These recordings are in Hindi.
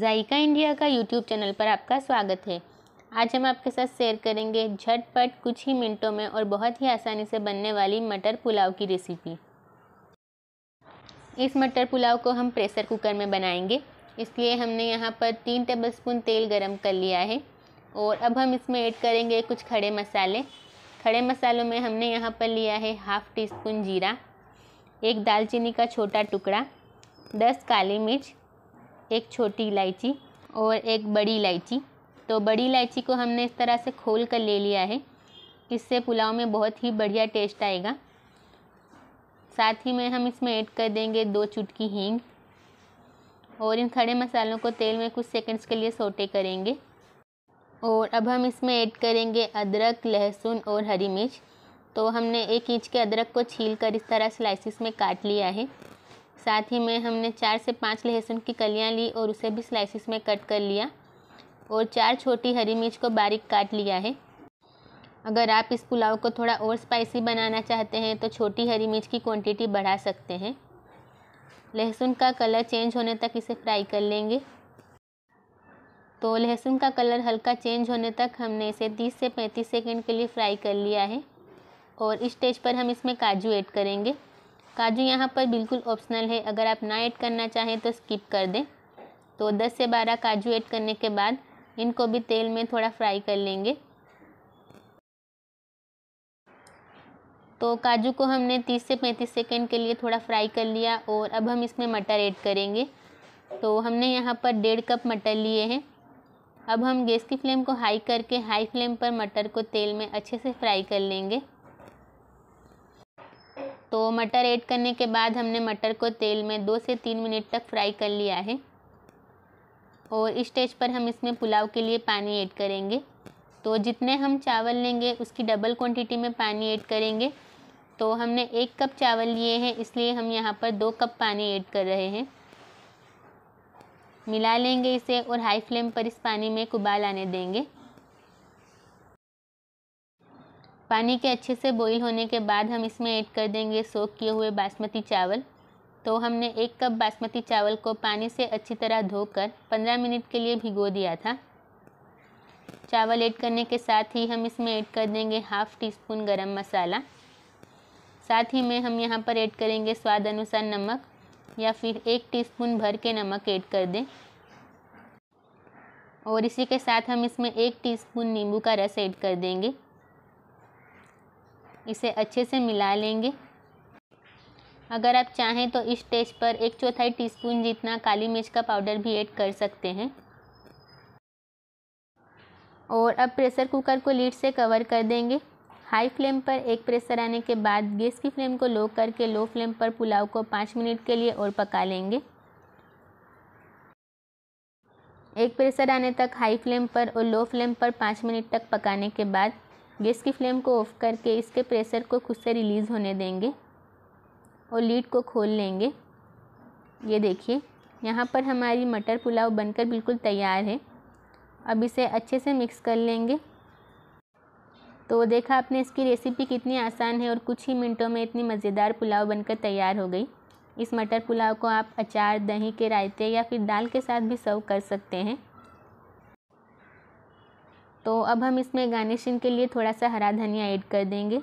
जायका इंडिया का यूट्यूब चैनल पर आपका स्वागत है आज हम आपके साथ शेयर करेंगे झटपट कुछ ही मिनटों में और बहुत ही आसानी से बनने वाली मटर पुलाव की रेसिपी इस मटर पुलाव को हम प्रेशर कुकर में बनाएंगे इसलिए हमने यहाँ पर तीन टेबलस्पून तेल गरम कर लिया है और अब हम इसमें ऐड करेंगे कुछ खड़े मसाले खड़े मसालों में हमने यहाँ पर लिया है हाफ़ टी स्पून जीरा एक दालचीनी का छोटा टुकड़ा दस काली मिर्च एक छोटी इलायची और एक बड़ी इलायची तो बड़ी इलायची को हमने इस तरह से खोल कर ले लिया है इससे पुलाव में बहुत ही बढ़िया टेस्ट आएगा साथ ही में हम इसमें ऐड कर देंगे दो चुटकी हींग और इन खड़े मसालों को तेल में कुछ सेकंड्स के लिए सोटे करेंगे और अब हम इसमें ऐड करेंगे अदरक लहसुन और हरी मिर्च तो हमने एक इंच के अदरक को छील कर इस तरह स्लाइसिस में काट लिया है साथ ही में हमने चार से पाँच लहसुन की कलियाँ ली और उसे भी स्लाइसिस में कट कर लिया और चार छोटी हरी मिर्च को बारीक काट लिया है अगर आप इस पुलाव को थोड़ा और स्पाइसी बनाना चाहते हैं तो छोटी हरी मिर्च की क्वांटिटी बढ़ा सकते हैं लहसुन का कलर चेंज होने तक इसे फ्राई कर लेंगे तो लहसुन का कलर हल्का चेंज होने तक हमने इसे 30 से 35 सेकंड के लिए फ्राई कर लिया है और इस स्टेज पर हम इसमें काजू ऐड करेंगे काजू यहाँ पर बिल्कुल ऑप्शनल है अगर आप ना ऐड करना चाहें तो स्किप कर दें तो 10 से 12 काजू ऐड करने के बाद इनको भी तेल में थोड़ा फ्राई कर लेंगे तो काजू को हमने 30 से 35 सेकेंड के लिए थोड़ा फ्राई कर लिया और अब हम इसमें मटर ऐड करेंगे तो हमने यहाँ पर डेढ़ कप मटर लिए हैं अब हम गैस की फ्लेम को हाई करके हाई फ्लेम पर मटर को तेल में अच्छे से फ्राई कर लेंगे तो मटर ऐड करने के बाद हमने मटर को तेल में दो से तीन मिनट तक फ्राई कर लिया है और स्टेज पर हम इसमें पुलाव के लिए पानी ऐड करेंगे तो जितने हम चावल लेंगे उसकी डबल क्वांटिटी में पानी ऐड करेंगे तो हमने एक कप चावल लिए हैं इसलिए हम यहाँ पर दो कप पानी ऐड कर रहे हैं मिला लेंगे इसे और हाई फ्लेम पर इस पानी में उबाल आने देंगे पानी के अच्छे से बॉईल होने के बाद हम इसमें ऐड कर देंगे सोख किए हुए बासमती चावल तो हमने एक कप बासमती चावल को पानी से अच्छी तरह धोकर पंद्रह मिनट के लिए भिगो दिया था चावल ऐड करने के साथ ही हम इसमें ऐड कर देंगे हाफ़ टी स्पून गर्म मसाला साथ ही में हम यहाँ पर ऐड करेंगे स्वाद अनुसार नमक या फिर एक स्पून भर के नमक ऐड कर दें और इसी के साथ हम इसमें एक टीस्पून नींबू का रस ऐड कर देंगे इसे अच्छे से मिला लेंगे अगर आप चाहें तो इस स्टेज पर एक चौथाई टीस्पून जितना काली मिर्च का पाउडर भी ऐड कर सकते हैं और अब प्रेशर कुकर को लीड से कवर कर देंगे हाई फ्लेम पर एक प्रेशर आने के बाद गैस की फ्लेम को लो करके लो फ्लेम पर पुलाव को पाँच मिनट के लिए और पका लेंगे एक प्रेशर आने तक हाई फ्लेम पर और लो फ्लेम पर पाँच मिनट तक पकाने के बाद गैस की फ्लेम को ऑफ करके इसके प्रेशर को खुद से रिलीज़ होने देंगे और लीड को खोल लेंगे ये देखिए यहाँ पर हमारी मटर पुलाव बनकर बिल्कुल तैयार है अब इसे अच्छे से मिक्स कर लेंगे तो देखा आपने इसकी रेसिपी कितनी आसान है और कुछ ही मिनटों में इतनी मज़ेदार पुलाव बनकर तैयार हो गई इस मटर पुलाव को आप अचार दही के रायते या फिर दाल के साथ भी सर्व कर सकते हैं तो अब हम इसमें गार्निशिंग के लिए थोड़ा सा हरा धनिया ऐड कर देंगे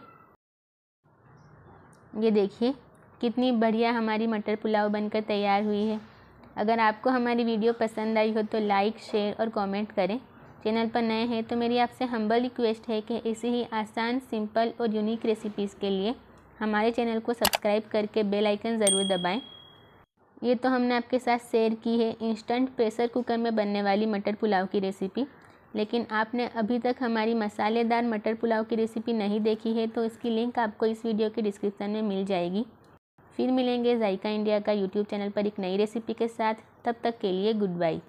ये देखिए कितनी बढ़िया हमारी मटर पुलाव बनकर तैयार हुई है अगर आपको हमारी वीडियो पसंद आई हो तो लाइक शेयर और कमेंट करें चैनल पर नए हैं तो मेरी आपसे हम्बल रिक्वेस्ट है कि इसी ही आसान सिंपल और यूनिक रेसिपीज़ के लिए हमारे चैनल को सब्सक्राइब करके बेल आइकन ज़रूर दबाएं ये तो हमने आपके साथ शेयर की है इंस्टेंट प्रेशर कुकर में बनने वाली मटर पुलाव की रेसिपी लेकिन आपने अभी तक हमारी मसालेदार मटर पुलाव की रेसिपी नहीं देखी है तो इसकी लिंक आपको इस वीडियो के डिस्क्रिप्शन में मिल जाएगी फिर मिलेंगे जायका इंडिया का यूट्यूब चैनल पर एक नई रेसिपी के साथ तब तक के लिए गुड बाई